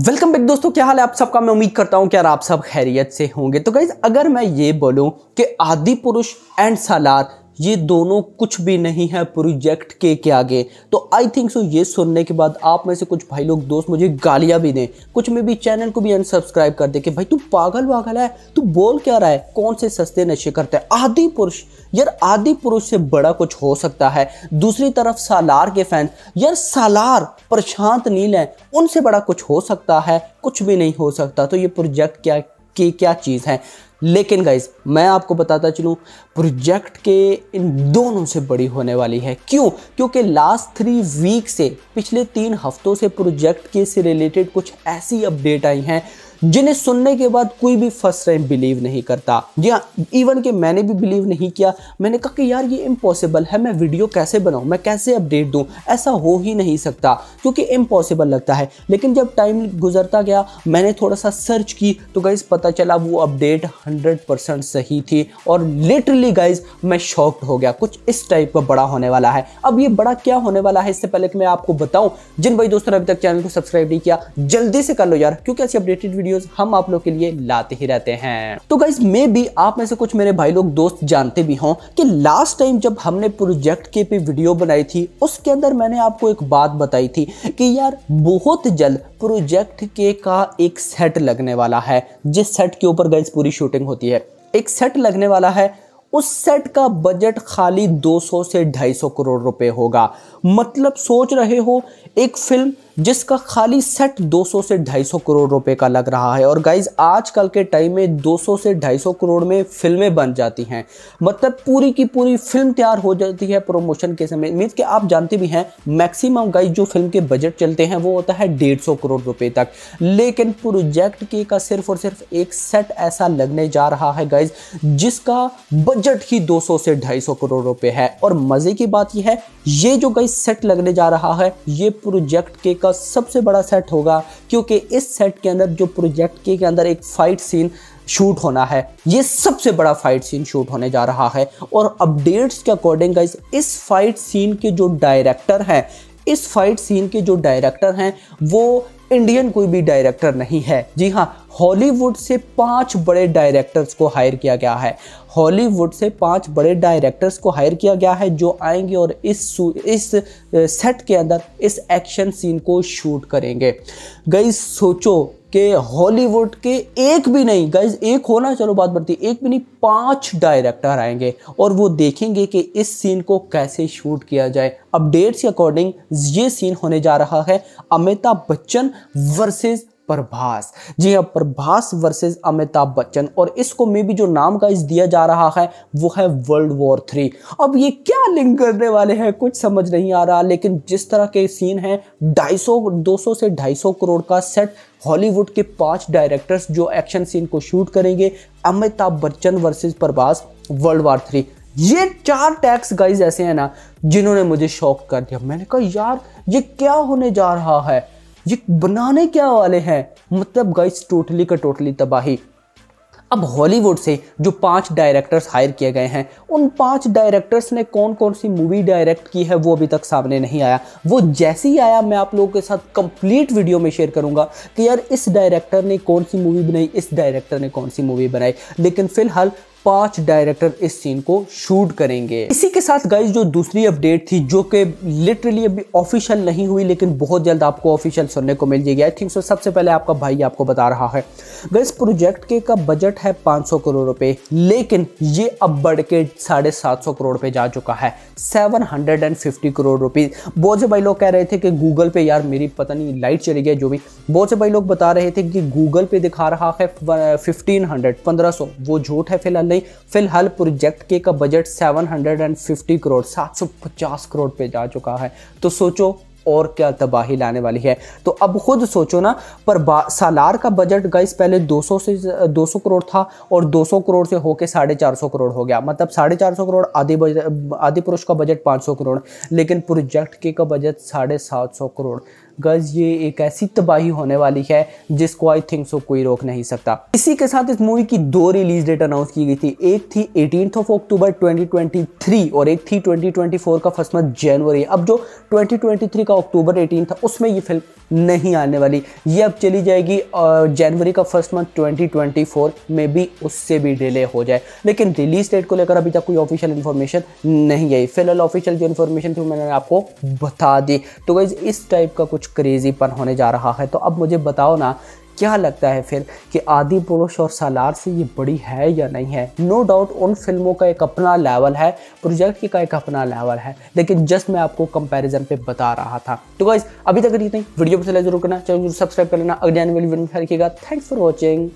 welcome back दोस्तों क्या हाल है आप सबका मैं उम्मीद करता हूं कि यार आप सब खैरियत से होंगे तो गाइज अगर मैं ये बोलूं कि आदि पुरुष एंड सालार ये दोनों कुछ भी नहीं है प्रोजेक्ट के के आगे तो आई थिंक सो ये सुनने के बाद आप में से कुछ भाई लोग दोस्त मुझे गालियाँ भी दें कुछ में भी चैनल को भी अनसब्सक्राइब कर दे कि भाई तू पागल वागल है तू बोल क्या रहा है कौन से सस्ते नशे करते हैं आदि पुरुष यार आदि पुरुष से बड़ा कुछ हो सकता है दूसरी तरफ सालार के फैन यार सालार प्रशांत नील है उनसे बड़ा कुछ हो सकता है कुछ भी नहीं हो सकता तो ये प्रोजेक्ट क्या की क्या चीज़ है लेकिन गाइज मैं आपको बताता चलूँ प्रोजेक्ट के इन दोनों से बड़ी होने वाली है क्यों क्योंकि लास्ट थ्री वीक से पिछले तीन हफ्तों से प्रोजेक्ट के से रिलेटेड कुछ ऐसी अपडेट आई हैं जिन्हें सुनने के बाद कोई भी फर्स्ट टाइम बिलीव नहीं करता जी हाँ इवन कि मैंने भी बिलीव नहीं किया मैंने कहा कि यार ये इम्पॉसिबल है मैं वीडियो कैसे बनाऊँ मैं कैसे अपडेट दूँ ऐसा हो ही नहीं सकता क्योंकि इम्पॉसिबल लगता है लेकिन जब टाइम गुजरता गया मैंने थोड़ा सा सर्च की तो गाइज़ पता चला वो अपडेट हंड्रेड सही थी और लिटरली गाइज़ मैं शॉक्ड हो गया कुछ इस टाइप का बड़ा होने वाला है अब ये बड़ा क्या होने वाला है इससे पहले कि मैं आपको बताऊं जिन भाई दोस्तों ने अभी तक चैनल को सब्सक्राइब नहीं किया जल्दी से कर लो यार क्योंकि ऐसी अपडेटेड वीडियो वीडियोस हम आप लोग के लिए लाते ही रहते हैं तो गाइज मे भी आप में से कुछ मेरे भाई लोग दोस्त जानते भी हों कि लास्ट टाइम जब हमने प्रोजेक्ट के पे वीडियो बनाई थी उसके अंदर मैंने आपको एक बात बताई थी कि यार बहुत जल्द प्रोजेक्ट के का एक सेट लगने वाला है जिस सेट के ऊपर गाइज पूरी शूटिंग होती है एक सेट लगने वाला है उस सेट का बजट खाली 200 से 250 करोड़ रुपए होगा मतलब सोच रहे हो एक फिल्म जिसका खाली सेट 200 से 250 करोड़ रुपए का लग रहा है और गाइज आजकल के टाइम में 200 से 250 करोड़ में फिल्में बन जाती हैं मतलब पूरी की पूरी फिल्म तैयार हो जाती है प्रोमोशन के समय उम्मीद के आप जानते भी हैं मैक्सिमम गाइज जो फिल्म के बजट चलते हैं वो होता है डेढ़ करोड़ रुपये तक लेकिन प्रोजेक्ट के का सिर्फ और सिर्फ एक सेट ऐसा लगने जा रहा है गाइज जिसका बजट ही दो से ढाई करोड़ रुपए है और मज़े की बात यह है ये जो गाइज सेट लगने जा रहा है ये प्रोजेक्ट के का सबसे बड़ा सेट होगा क्योंकि इस सेट के अंदर जो प्रोजेक्ट के अंदर एक फाइट सीन शूट होना है ये सबसे बड़ा फाइट सीन शूट होने जा रहा है और अपडेट्स के अकॉर्डिंग गाइज इस फाइट सीन के जो डायरेक्टर हैं इस फाइट सीन के जो डायरेक्टर हैं वो इंडियन कोई भी डायरेक्टर नहीं है जी हाँ हॉलीवुड से पांच बड़े डायरेक्टर्स को हायर किया गया है हॉलीवुड से पांच बड़े डायरेक्टर्स को हायर किया गया है जो आएंगे और इस इस सेट के अंदर इस एक्शन सीन को शूट करेंगे गई सोचो कि हॉलीवुड के एक भी नहीं गाइज एक होना चलो बात बढ़ती एक भी नहीं पांच डायरेक्टर आएंगे और वो देखेंगे कि इस सीन को कैसे शूट किया जाए अपडेट्स के अकॉर्डिंग ये सीन होने जा रहा है अमिताभ बच्चन वर्सेस प्रभास जी हाँ प्रभास वर्सेस अमिताभ बच्चन और इसको मे भी जो नाम इस दिया जा रहा है वो है वर्ल्ड वॉर थ्री अब ये क्या लिंक करने वाले हैं कुछ समझ नहीं आ रहा लेकिन जिस तरह के सीन हैं ढाई सौ दो सौ से ढाई सौ करोड़ का सेट हॉलीवुड के पांच डायरेक्टर्स जो एक्शन सीन को शूट करेंगे Amitabh Bachchan versus Prabhas world war three ये चार टैक्स गाइज ऐसे हैं ना जिन्होंने मुझे शॉक कर दिया मैंने कहा यार ये क्या होने जा रहा है ये बनाने क्या वाले हैं मतलब गाइस टोटली का टोटली तबाही अब हॉलीवुड से जो पांच डायरेक्टर्स हायर किए गए हैं उन पांच डायरेक्टर्स ने कौन कौन सी मूवी डायरेक्ट की है वो अभी तक सामने नहीं आया वो जैसे ही आया मैं आप लोगों के साथ कंप्लीट वीडियो में शेयर करूंगा कि यार इस डायरेक्टर ने कौन सी मूवी बनाई इस डायरेक्टर ने कौन सी मूवी बनाई लेकिन फिलहाल पांच डायरेक्टर इस सीन को शूट करेंगे इसी के साथ गाइज जो दूसरी अपडेट थी जो कि लिटरली अभी ऑफिशियल नहीं हुई लेकिन बहुत जल्द आपको ऑफिशियल सुनने को मिल जाएगी आई थिंक सो सबसे पहले आपका भाई आपको बता रहा है गाइज प्रोजेक्ट के का बजट है 500 करोड़ रुपए लेकिन ये अब बढ़ के साढ़े सात सौ करोड़ पे जा चुका है 750 करोड़ रुपीज बहुत से भाई लोग कह रहे थे कि गूगल पे यार मेरी पता नहीं लाइट चली गई जो भी बहुत से भाई लोग बता रहे थे कि गूगल पे दिखा रहा है फिफ्टीन हंड्रेड वो झूठ है फिलहाल नहीं फिलहाल प्रोजेक्ट के का बजट 750 करोड़ 750 करोड़ पे जा चुका है तो सोचो और क्या तबाही लाने वाली है तो अब खुद सोचो ना पर सालार का बजट गाइस पहले 200 से 200 करोड़ था और 200 करोड़ से होके साढ़े चार करोड़ हो गया मतलब साढ़े चार करोड़ आदि आदि पुरुष का बजट 500 करोड़ लेकिन प्रोजेक्ट के का बजट साढ़े सात करोड़ गर्ज ये एक ऐसी तबाही होने वाली है जिसको आई थिंक सो कोई रोक नहीं सकता इसी के साथ इस मूवी की दो रिलीज डेट अनाउंस की गई थी एक थी एटीन ऑफ अक्टूबर 2023 और एक थी 2024 का फर्स्ट मंथ जनवरी अब जो 2023 का अक्टूबर 18 था उसमें ये फिल्म नहीं आने वाली ये अब चली जाएगी जनवरी का फर्स्ट मंथ 2024 में भी उससे भी डिले हो जाए लेकिन रिलीज डेट को लेकर अभी तक कोई ऑफिशियल इन्फॉर्मेशन नहीं आई फिलहाल ऑफिशियल जो इन्फॉर्मेशन थी मैंने आपको बता दी तो गाइज इस टाइप का कुछ कुछ क्रेज़ीपन होने जा रहा है तो अब मुझे बताओ ना क्या लगता है फिर कि आदि पुरुष और सालार से ये बड़ी है या नहीं है नो no डाउट उन फिल्मों का एक अपना लेवल है प्रोजेक्ट का एक अपना लेवल है लेकिन जस्ट मैं आपको कंपैरिजन पे बता रहा था तो गाइज अभी तक नहीं वीडियो पसंद जरूर करना चैनल जरूर सब्सक्राइब कर लेना अगले आने वाली वीडियो में थैंक्स फॉर वॉचिंग